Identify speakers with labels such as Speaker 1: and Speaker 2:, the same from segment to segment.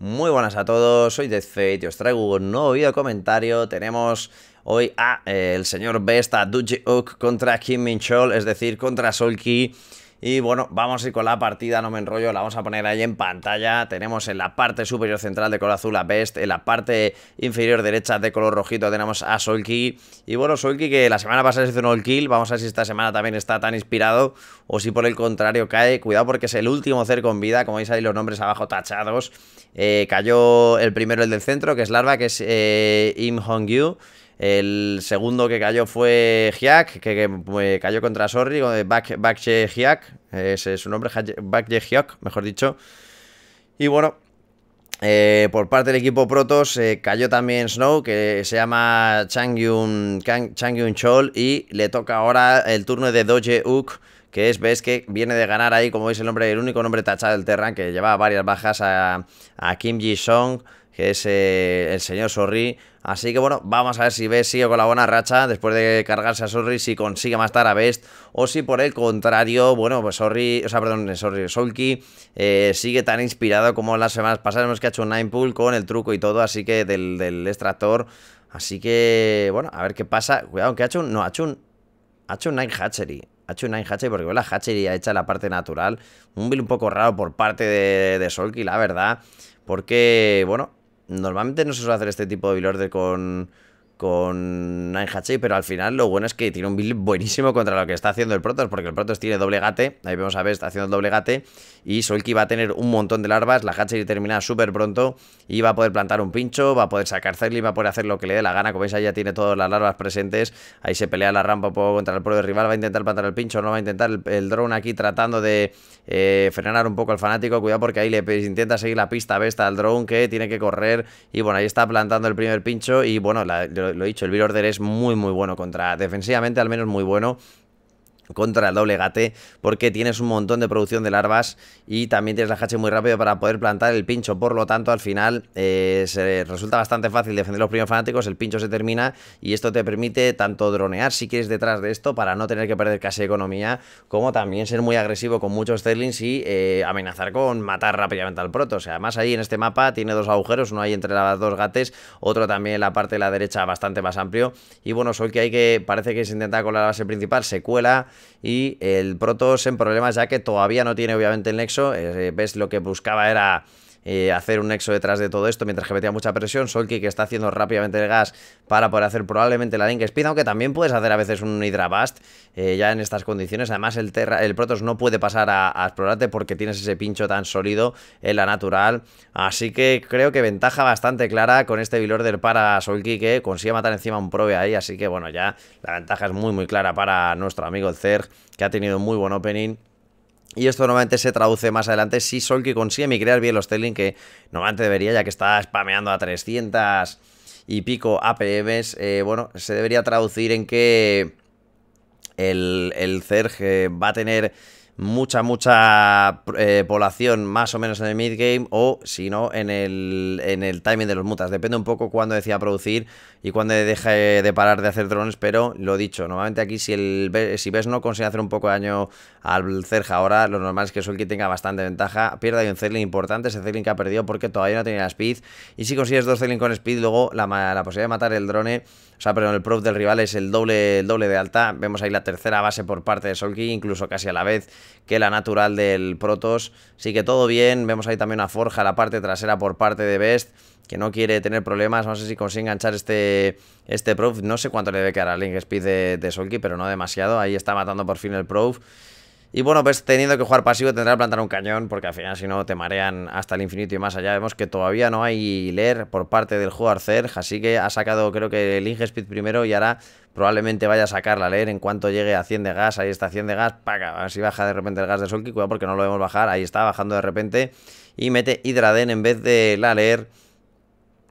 Speaker 1: Muy buenas a todos, soy DeathFate y os traigo un nuevo video comentario. Tenemos hoy a eh, el señor Besta, Duji Oak contra Kim Minchol, es decir, contra Solki. Y bueno, vamos a ir con la partida, no me enrollo, la vamos a poner ahí en pantalla. Tenemos en la parte superior central de color azul a Best, en la parte inferior derecha de color rojito tenemos a Solki. Y bueno, Solki que la semana pasada se hizo un all kill, vamos a ver si esta semana también está tan inspirado o si por el contrario cae. Cuidado porque es el último cer con vida, como veis ahí los nombres abajo tachados. Eh, cayó el primero el del centro, que es Larva, que es eh, Im Hongyu. El segundo que cayó fue Hyak, que, eh, cayó contra Sorry, Bakje Hyak, es su nombre, Bakje Hyak, mejor dicho. Y bueno, eh, por parte del equipo Protos eh, cayó también Snow, que se llama Changyun, Changyun Chol, y le toca ahora el turno de Doje Uk, que es ves que viene de ganar ahí, como veis, el nombre, el único nombre tachado del Terran, que llevaba varias bajas a, a Kim Ji-song, que es eh, el señor Sorri. Así que bueno, vamos a ver si Best sigue con la buena racha después de cargarse a Sorri, si consigue matar a Best o si por el contrario, bueno, pues Sorri, o sea, perdón, Sorri, Solki eh, sigue tan inspirado como las semanas pasadas. Hemos que ha hecho un Nine Pool con el truco y todo, así que del, extractor. Así que, bueno, a ver qué pasa. Cuidado, que ha hecho un. No, ha hecho un. Ha hecho un Nine Hatchery ha hecho un nine hatchery porque la hatchery ha hecho la parte natural. Un build un poco raro por parte de, de Solky, la verdad. Porque, bueno, Normalmente no se suele hacer este tipo de bilorde con con Nine pero al final lo bueno es que tiene un build buenísimo contra lo que está haciendo el Protoss, porque el Protoss tiene doble gate, ahí vemos a está haciendo doble gate, y Solki va a tener un montón de larvas, la Hatchery termina súper pronto, y va a poder plantar un pincho, va a poder sacar y va a poder hacer lo que le dé la gana, como veis ahí ya tiene todas las larvas presentes, ahí se pelea la rampa un poco contra el pro de rival, va a intentar plantar el pincho, no va a intentar el, drone aquí tratando de eh, frenar un poco al fanático, cuidado porque ahí le intenta seguir la pista a al drone que tiene que correr, y bueno, ahí está plantando el primer pincho, y bueno, lo lo, he dicho, el Bill Order es muy, muy bueno contra, defensivamente al menos muy bueno contra el doble gate porque tienes un montón de producción de larvas y también tienes la hache muy rápido para poder plantar el pincho por lo tanto al final eh, se resulta bastante fácil defender los primeros fanáticos el pincho se termina y esto te permite tanto dronear si quieres detrás de esto para no tener que perder casi economía como también ser muy agresivo con muchos Sterlings y eh, amenazar con matar rápidamente al proto o sea además ahí en este mapa tiene dos agujeros uno ahí entre las dos gates otro también en la parte de la derecha bastante más amplio y bueno soy que hay que parece que se intenta con la base principal se cuela y el Protoss en problemas ya que todavía no tiene obviamente el nexo, eh, ves lo que buscaba era eh, hacer un nexo detrás de todo esto mientras que metía mucha presión. Solki que está haciendo rápidamente el gas para poder hacer probablemente la link speed, aunque también puedes hacer a veces un Hydra eh, ya en estas condiciones. Además, el, terra, el Protoss no puede pasar a, explorarte porque tienes ese pincho tan sólido en la natural. Así que creo que ventaja bastante clara con este Order para Solki que consigue matar encima un Probe ahí. Así que bueno, ya la ventaja es muy muy clara para nuestro amigo el Zerg que ha tenido muy buen opening y esto normalmente se traduce más adelante si que consigue migrar bien los Telling, que normalmente debería, ya que está spameando a 300 y pico APMs, eh, bueno, se debería traducir en que el, el Zerg eh, va a tener mucha, mucha eh, población más o menos en el mid-game o si no en el, en el timing de los mutas. Depende un poco cuándo decida producir y cuándo deje de parar de hacer drones, pero lo dicho, normalmente aquí si, el, si ves no consigue hacer un poco de daño al Cerja ahora, lo normal es que Solki tenga bastante ventaja, pierda y un Zerling importante, ese Zerling que ha perdido porque todavía no tenía speed y si consigues dos Zerling con speed, luego la, posibilidad de matar el drone... O sea, pero el prof del rival es el doble, el doble de alta. Vemos ahí la tercera base por parte de Solki, incluso casi a la vez que la natural del Protos. sí que todo bien, vemos ahí también una forja, la parte trasera por parte de Best, que no quiere tener problemas, no sé si consigue enganchar este, este Prof, no sé cuánto le debe quedar al Link Speed de, de Solky, pero no demasiado, ahí está matando por fin el Prof. Y bueno, pues teniendo que jugar pasivo tendrá que plantar un cañón, porque al final si no te marean hasta el infinito y más allá. Vemos que todavía no hay leer por parte del jugador Zerg, así que ha sacado creo que el Speed primero y ahora probablemente vaya a sacar la leer en cuanto llegue a 100 de gas. Ahí está 100 de gas, paga, a ver si baja de repente el gas de Solki, cuidado porque no lo vemos bajar, ahí está bajando de repente y mete Hidraden en vez de la leer.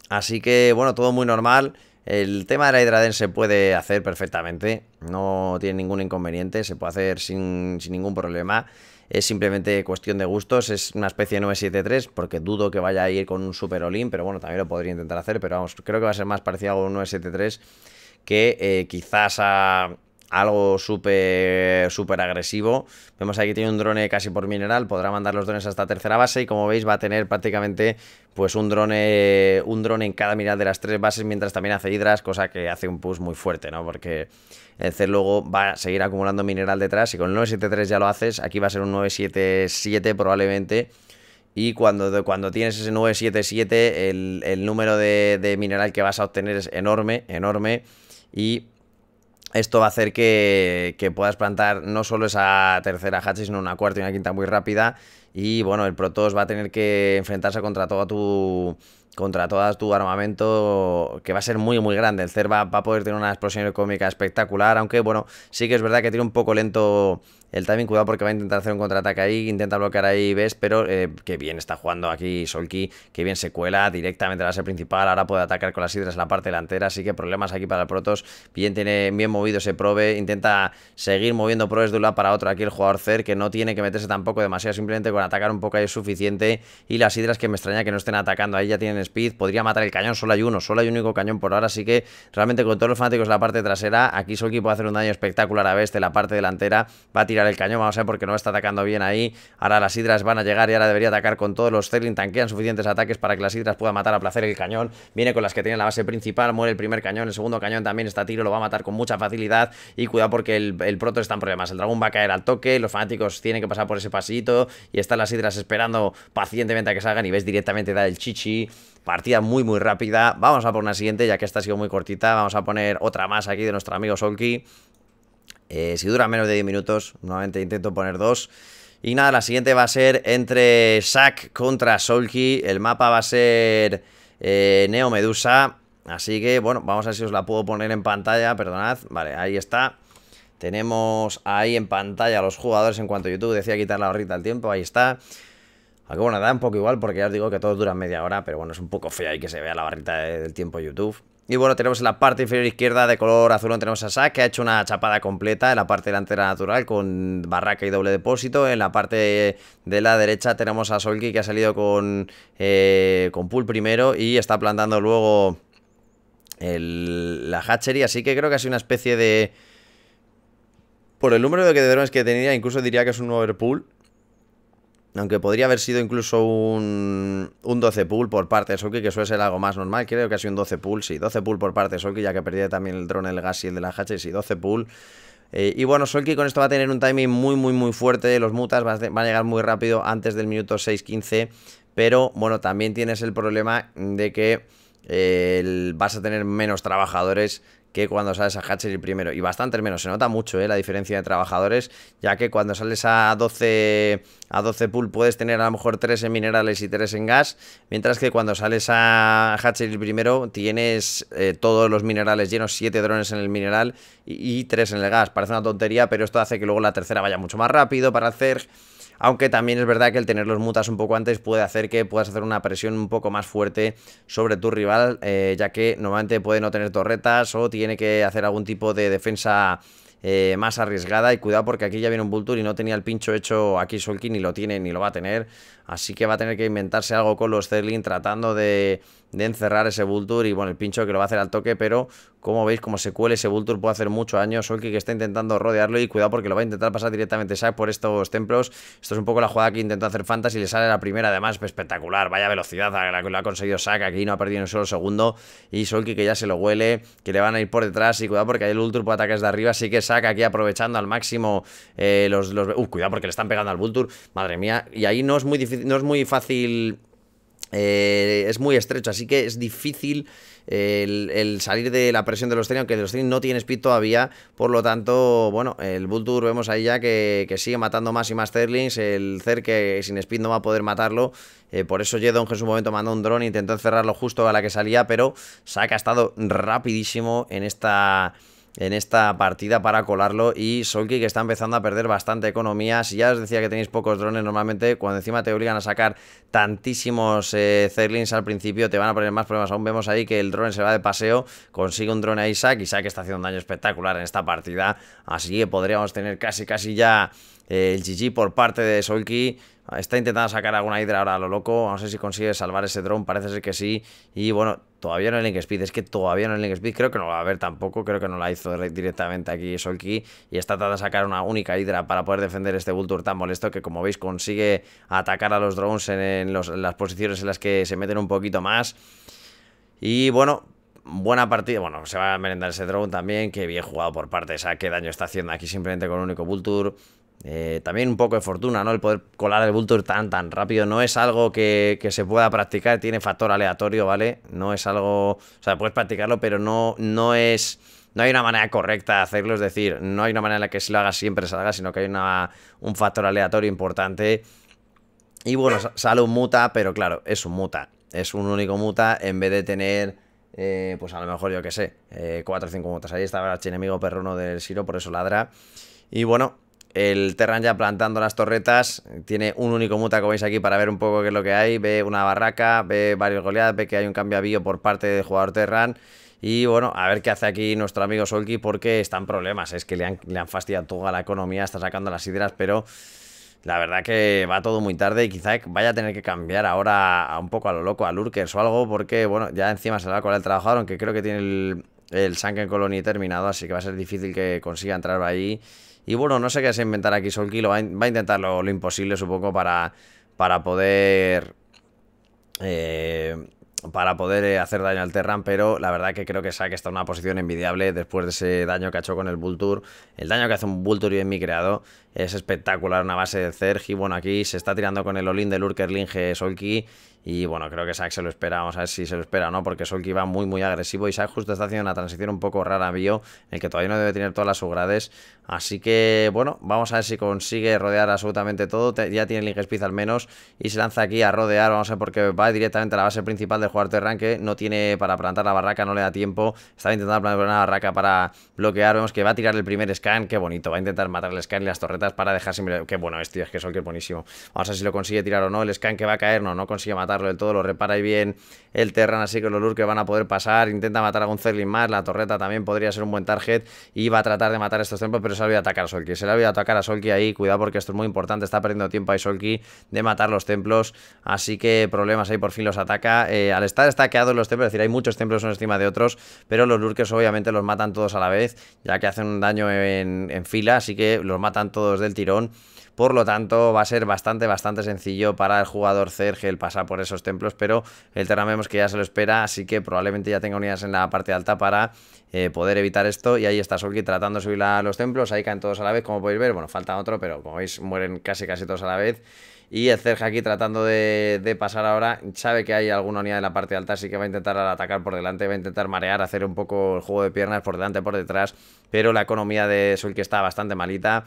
Speaker 1: Así que bueno, todo muy normal. El tema de la Hydraden se puede hacer perfectamente, no tiene ningún inconveniente, se puede hacer sin, ningún problema. Es simplemente cuestión de gustos, es una especie de 973, porque dudo que vaya a ir con un Super Olin, pero bueno, también lo podría intentar hacer, pero vamos, creo que va a ser más parecido a un 973 que eh, quizás a, algo súper súper agresivo. Vemos aquí que tiene un drone casi por mineral, podrá mandar los drones hasta tercera base y como veis va a tener prácticamente pues un drone un drone en cada mineral de las tres bases mientras también hace hidras, cosa que hace un push muy fuerte, ¿no? Porque el C luego va a seguir acumulando mineral detrás y con el 973 ya lo haces, aquí va a ser un 977 probablemente. Y cuando, cuando tienes ese 977, el, número de, de mineral que vas a obtener es enorme, enorme. Y esto va a hacer que, puedas plantar no solo esa tercera hatch sino una cuarta y una quinta muy rápida. Y bueno, el Protoss va a tener que enfrentarse contra todo tu contra todo tu armamento que va a ser muy muy grande. El Cer va, va a poder tener una explosión económica espectacular, aunque bueno, sí que es verdad que tiene un poco lento el timing, cuidado porque va a intentar hacer un contraataque ahí, intenta bloquear ahí, ves, pero eh, que bien está jugando aquí Solki, que bien se cuela directamente a la base principal, ahora puede atacar con las hidras en la parte delantera, así que problemas aquí para el Protos, bien tiene bien movido ese Probe, intenta seguir moviendo Probes de un lado para otro aquí el jugador Cer, que no tiene que meterse tampoco demasiado, simplemente con atacar un poco ahí es suficiente, y las hidras que me extraña que no estén atacando, ahí ya tienen speed, podría matar el cañón, solo hay uno, solo hay un único cañón por ahora, así que realmente con todos los fanáticos en la parte trasera, aquí Solki puede hacer un daño espectacular a Best de la parte delantera, va a tirar el cañón, vamos a ver porque no está atacando bien ahí. Ahora las hidras van a llegar y ahora debería atacar con todos los Zerling. Tanquean suficientes ataques para que las hidras puedan matar a placer el cañón. Viene con las que tienen la base principal, muere el primer cañón, el segundo cañón también está a tiro, lo va a matar con mucha facilidad. Y cuidado porque el, proto está en problemas. El dragón va a caer al toque, los fanáticos tienen que pasar por ese pasito y están las hidras esperando pacientemente a que salgan y ves directamente da el chichi. Partida muy muy rápida. Vamos a por una siguiente ya que esta ha sido muy cortita. Vamos a poner otra más aquí de nuestro amigo Solki. Eh, si dura menos de 10 minutos, nuevamente intento poner dos. Y nada, la siguiente va a ser entre Sack contra Solki. El mapa va a ser eh, Neo Medusa. Así que, bueno, vamos a ver si os la puedo poner en pantalla, perdonad. Vale, ahí está. Tenemos ahí en pantalla a los jugadores en cuanto a YouTube decía quitar la barrita al tiempo, ahí está. Aunque bueno, da un poco igual porque ya os digo que todo duran media hora, pero bueno, es un poco feo ahí que se vea la barrita del tiempo YouTube. Y bueno, tenemos en la parte inferior izquierda de color donde tenemos a Sack, que ha hecho una chapada completa en la parte delantera natural con barraca y doble depósito. En la parte de la derecha tenemos a Solki que ha salido con, eh, con pull primero y está plantando luego la hatchery. Así que creo que ha sido una especie de... Por el número de drones que tenía, incluso diría que es un overpool. Aunque podría haber sido incluso un, un 12 pool por parte de Solki, que suele ser algo más normal. Creo que ha sido un 12 pull, sí. 12 pull por parte de Soki, ya que perdía también el drone, el gas y el de la hacha. Sí, 12 pull, eh, y bueno, Solki con esto va a tener un timing muy, muy, muy fuerte. Los mutas va a, a llegar muy rápido antes del minuto 6.15. Pero bueno, también tienes el problema de que el, vas a tener menos trabajadores que cuando sales a Hatcher el primero. Y bastante menos, se nota mucho eh, la diferencia de trabajadores, ya que cuando sales a 12, a 12 pool puedes tener a lo mejor 3 en minerales y 3 en gas, mientras que cuando sales a Hatcher el primero tienes eh, todos los minerales llenos, 7 drones en el mineral y, y 3 en el gas. Parece una tontería, pero esto hace que luego la tercera vaya mucho más rápido para hacer aunque también es verdad que el tener los mutas un poco antes puede hacer que puedas hacer una presión un poco más fuerte sobre tu rival, eh, ya que normalmente puede no tener torretas o tiene que hacer algún tipo de defensa... Eh, más arriesgada y cuidado porque aquí ya viene un Vulture y no tenía el pincho hecho aquí Solkin ni lo tiene ni lo va a tener Así que va a tener que inventarse algo con los Zerlin tratando de, encerrar ese Vulture y bueno, el pincho que lo va a hacer al toque, pero como veis, como se cuele ese Vulture puede hacer mucho daño, Solki que está intentando rodearlo y cuidado porque lo va a intentar pasar directamente Sack por estos templos, esto es un poco la jugada que intentó hacer Fantasy, le sale la primera, además espectacular, vaya velocidad la que lo ha conseguido Sack, aquí no ha perdido ni un solo segundo y Solki que ya se lo huele, que le van a ir por detrás y cuidado porque hay el Vulture puede atacar desde arriba, así que Sack aquí aprovechando al máximo eh, los, Uh, cuidado porque le están pegando al Vulture, madre mía, y ahí no es muy difícil no es muy fácil eh, es muy estrecho, así que es difícil eh, el, salir de la presión de los aunque los los no tienen speed todavía, por lo tanto, bueno, el Bull Tour vemos ahí ya que, sigue matando más y más Zerlings, el Zer que sin speed no va a poder matarlo, eh, por eso Jedong en su momento mandó un drone, intentó encerrarlo justo a la que salía, pero se ha estado rapidísimo en esta en esta partida para colarlo y Solki que está empezando a perder bastante economía. Si ya os decía que tenéis pocos drones, normalmente cuando encima te obligan a sacar tantísimos eh, Zerlings al principio te van a poner más problemas. Aún vemos ahí que el drone se va de paseo, consigue un drone a Isaac, que está haciendo un daño espectacular en esta partida, así que podríamos tener casi casi ya eh, el GG por parte de Solki ah, está intentando sacar alguna hidra ahora a lo loco. No sé si consigue salvar ese drone, parece ser que sí. Y bueno, todavía no hay Link Speed. Es que todavía no hay Link Speed. Creo que no lo va a haber tampoco. Creo que no la hizo directamente aquí Solki. Y está tratando de sacar una única hidra para poder defender este Vulture tan molesto que, como veis, consigue atacar a los drones en, las posiciones en las que se meten un poquito más. Y bueno, buena partida. Bueno, se va a merendar ese drone también. Qué bien jugado por parte O sea, Qué daño está haciendo aquí simplemente con un único Vulture. Eh, también un poco de fortuna, ¿no? El poder colar el bulto tan, tan rápido. No es algo que, se pueda practicar, tiene factor aleatorio, ¿vale? No es algo... O sea, puedes practicarlo, pero no, no es... No hay una manera correcta de hacerlo, es decir, no hay una manera en la que si lo hagas siempre salga, sino que hay una, un factor aleatorio importante. Y bueno, sale un muta, pero claro, es un muta. Es un único muta en vez de tener... Eh, pues a lo mejor yo que sé, 4 eh, o 5 mutas. Ahí estaba el perro perruno del Siro, por eso ladra. Y bueno, el Terran ya plantando las torretas. Tiene un único muta, como veis aquí, para ver un poco qué es lo que hay. Ve una barraca, ve varios goleadas, ve que hay un cambio a bio por parte del jugador Terran. Y bueno, a ver qué hace aquí nuestro amigo Solki porque están problemas. Es que le han, le fastidiado toda la economía, está sacando las hidras, pero la verdad que va todo muy tarde y quizá vaya a tener que cambiar ahora a un poco a lo loco a Lurkers o algo porque, bueno, ya encima se va a el trabajador, aunque creo que tiene el, el Sunken Colony terminado, así que va a ser difícil que consiga entrar ahí y bueno, no sé qué se inventará aquí Solki, va, a, intentar lo, imposible, supongo, para, para poder... Eh, para poder eh, hacer daño al Terran, pero la verdad que creo que Sack está en una posición envidiable después de ese daño que ha hecho con el Vulture. El daño que hace un Vulture y en mi creado es espectacular, una base de Zerg. bueno, aquí se está tirando con el Olin del Linge, Solki y bueno, creo que Sack se lo espera, vamos a ver si se lo espera no, porque Solki va muy, muy agresivo y Sack justo está haciendo una transición un poco rara bio, el que todavía no debe tener todas las subgrades. Así que, bueno, vamos a ver si consigue rodear absolutamente todo. ya tiene el Speed al menos y se lanza aquí a rodear, vamos a ver, porque va directamente a la base principal del jugador Terran, que no tiene para plantar la barraca, no le da tiempo. Está intentando plantar una barraca para bloquear, vemos que va a tirar el primer scan, qué bonito, va a intentar matar el scan y las torretas para dejar sin... Qué bueno este es que Solki es buenísimo. Vamos a ver si lo consigue tirar o no, el scan que va a caer, no, no consigue matar lo del todo, lo repara ahí bien el Terran, así que los Lur que van a poder pasar, intenta matar a algún Zerling más, la torreta también podría ser un buen target y va a tratar de matar estos templos, pero se le olvidado atacar a Solki, se le olvidado atacar a Solki ahí, cuidado porque esto es muy importante, está perdiendo tiempo ahí Solki de matar los templos, así que problemas ahí, por fin los ataca, eh, al estar destaqueados los templos, es decir, hay muchos templos uno encima de otros, pero los Lurkers obviamente los matan todos a la vez, ya que hacen un daño en, en fila, así que los matan todos del tirón, por lo tanto, va a ser bastante, bastante sencillo para el jugador Cerge el pasar por esos templos, pero el terramemos que ya se lo espera, así que probablemente ya tenga unidades en la parte alta para eh, poder evitar esto. Y ahí está Solki tratando de subir a los templos, ahí caen todos a la vez, como podéis ver. Bueno, falta otro, pero como veis mueren casi casi todos a la vez. Y el Cerja aquí tratando de, de, pasar ahora, sabe que hay alguna unidad en la parte alta, así que va a intentar atacar por delante, va a intentar marear, hacer un poco el juego de piernas por delante, por detrás, pero la economía de Sulky está bastante malita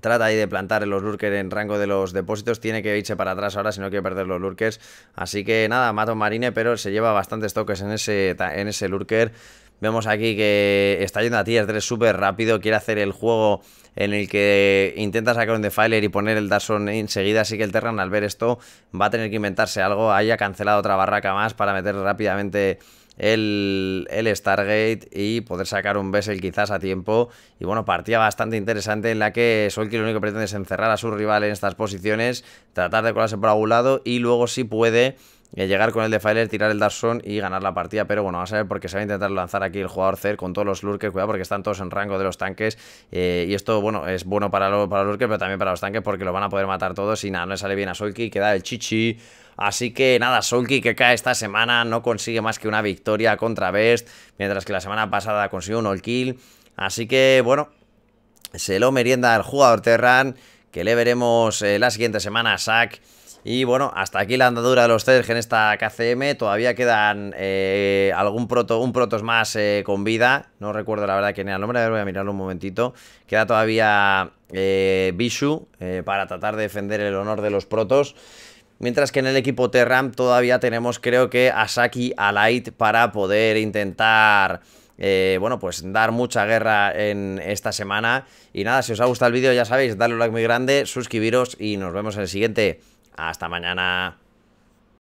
Speaker 1: Trata ahí de plantar los lurkers en rango de los depósitos. Tiene que irse para atrás ahora si no quiere perder los lurkers. Así que nada, mato Marine, pero se lleva bastantes toques en ese, en ese lurker. Vemos aquí que está yendo a tier 3 súper rápido. Quiere hacer el juego en el que intenta sacar un defiler y poner el Darson enseguida. Así que el Terran al ver esto va a tener que inventarse algo. Haya cancelado otra barraca más para meter rápidamente el, el Stargate y poder sacar un Bessel quizás a tiempo. Y bueno, partida bastante interesante en la que Solky lo único que pretende es encerrar a su rival en estas posiciones, tratar de colarse por algún lado y luego si puede y eh, llegar con el Defiler, tirar el Dark y ganar la partida. Pero bueno, vamos a ver porque se va a intentar lanzar aquí el jugador Zer con todos los lurkers. Cuidado porque están todos en rango de los tanques. Eh, y esto, bueno, es bueno para, los lurkers, pero también para los tanques porque lo van a poder matar todos. Y nada, no le sale bien a Solki, queda el chichi. Así que nada, Solki que cae esta semana no consigue más que una victoria contra Best. Mientras que la semana pasada consiguió un all kill. Así que bueno, se lo merienda al jugador Terran. Que le veremos eh, la siguiente semana a Sack. Y bueno, hasta aquí la andadura de los Zerg en esta KCM. Todavía quedan eh, algún proto, un Protos más eh, con vida. No recuerdo la verdad quién era el nombre. A ver, voy a mirarlo un momentito. Queda todavía eh, Bishu para tratar de defender el honor de los Protos. Mientras que en el equipo Terram todavía tenemos creo que Asaki Saki a Light para poder intentar... bueno, pues dar mucha guerra en esta semana. Y nada, si os ha gustado el vídeo ya sabéis, darle un like muy grande, suscribiros y nos vemos en el siguiente. Hasta mañana.